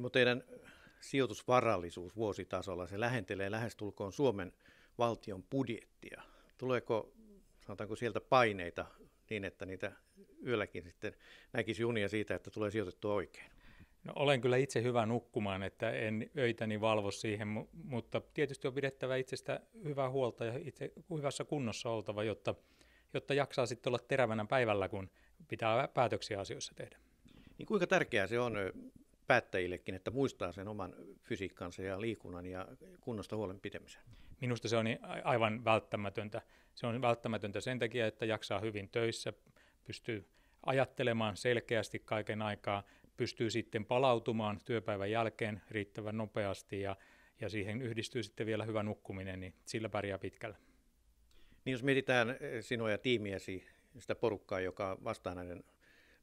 Timo, teidän sijoitusvarallisuus vuositasolla, se lähentelee lähestulkoon Suomen valtion budjettia. Tuleeko, sanotaanko sieltä paineita niin, että niitä yölläkin sitten näkisi junia siitä, että tulee sijoitettua oikein? No, olen kyllä itse hyvä nukkumaan, että en öitäni valvo siihen, mutta tietysti on pidettävä itsestä hyvää huolta ja itse hyvässä kunnossa oltava, jotta, jotta jaksaa sitten olla terävänä päivällä, kun pitää päätöksiä asioissa tehdä. Niin kuinka tärkeää se on päättäjillekin, että muistaa sen oman fysiikkansa ja liikunnan ja kunnosta huolen pitämisen. Minusta se on aivan välttämätöntä. Se on välttämätöntä sen takia, että jaksaa hyvin töissä, pystyy ajattelemaan selkeästi kaiken aikaa, pystyy sitten palautumaan työpäivän jälkeen riittävän nopeasti ja, ja siihen yhdistyy sitten vielä hyvä nukkuminen, niin sillä pärjää pitkällä. Niin jos mietitään eh, sinua ja tiimiesi, sitä porukkaa, joka vastaa näiden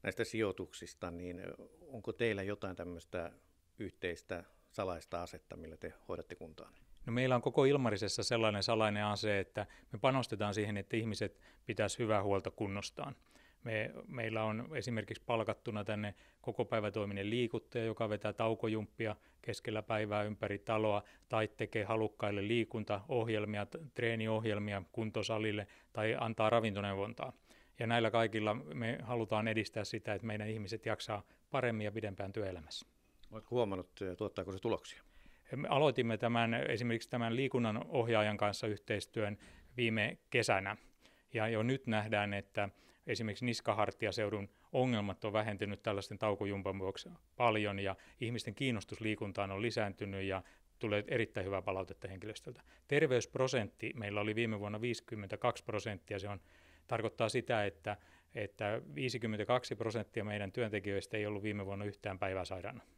näistä sijoituksista, niin onko teillä jotain tämmöistä yhteistä salaista asetta, millä te hoidatte kuntaan? No meillä on koko Ilmarisessa sellainen salainen ase, että me panostetaan siihen, että ihmiset pitäisi hyvää huolta kunnostaan. Me, meillä on esimerkiksi palkattuna tänne koko päivätoiminen liikuttaja, joka vetää taukojumppia keskellä päivää ympäri taloa tai tekee halukkaille liikuntaohjelmia, treeniohjelmia kuntosalille tai antaa ravintoneuvontaa. Ja näillä kaikilla me halutaan edistää sitä, että meidän ihmiset jaksaa paremmin ja pidempään työelämässä. Oletko huomannut, tuottaako se tuloksia? Me aloitimme tämän, esimerkiksi tämän liikunnan ohjaajan kanssa yhteistyön viime kesänä. Ja jo nyt nähdään, että esimerkiksi niskahartiaseudun ongelmat on vähentynyt tällaisten taukojumpan vuoksi paljon ja ihmisten kiinnostus liikuntaan on lisääntynyt ja tulee erittäin hyvää palautetta henkilöstöltä. Terveysprosentti meillä oli viime vuonna 52 prosenttia, se on tarkoittaa sitä, että, että 52 prosenttia meidän työntekijöistä ei ollut viime vuonna yhtään päivää sairaana.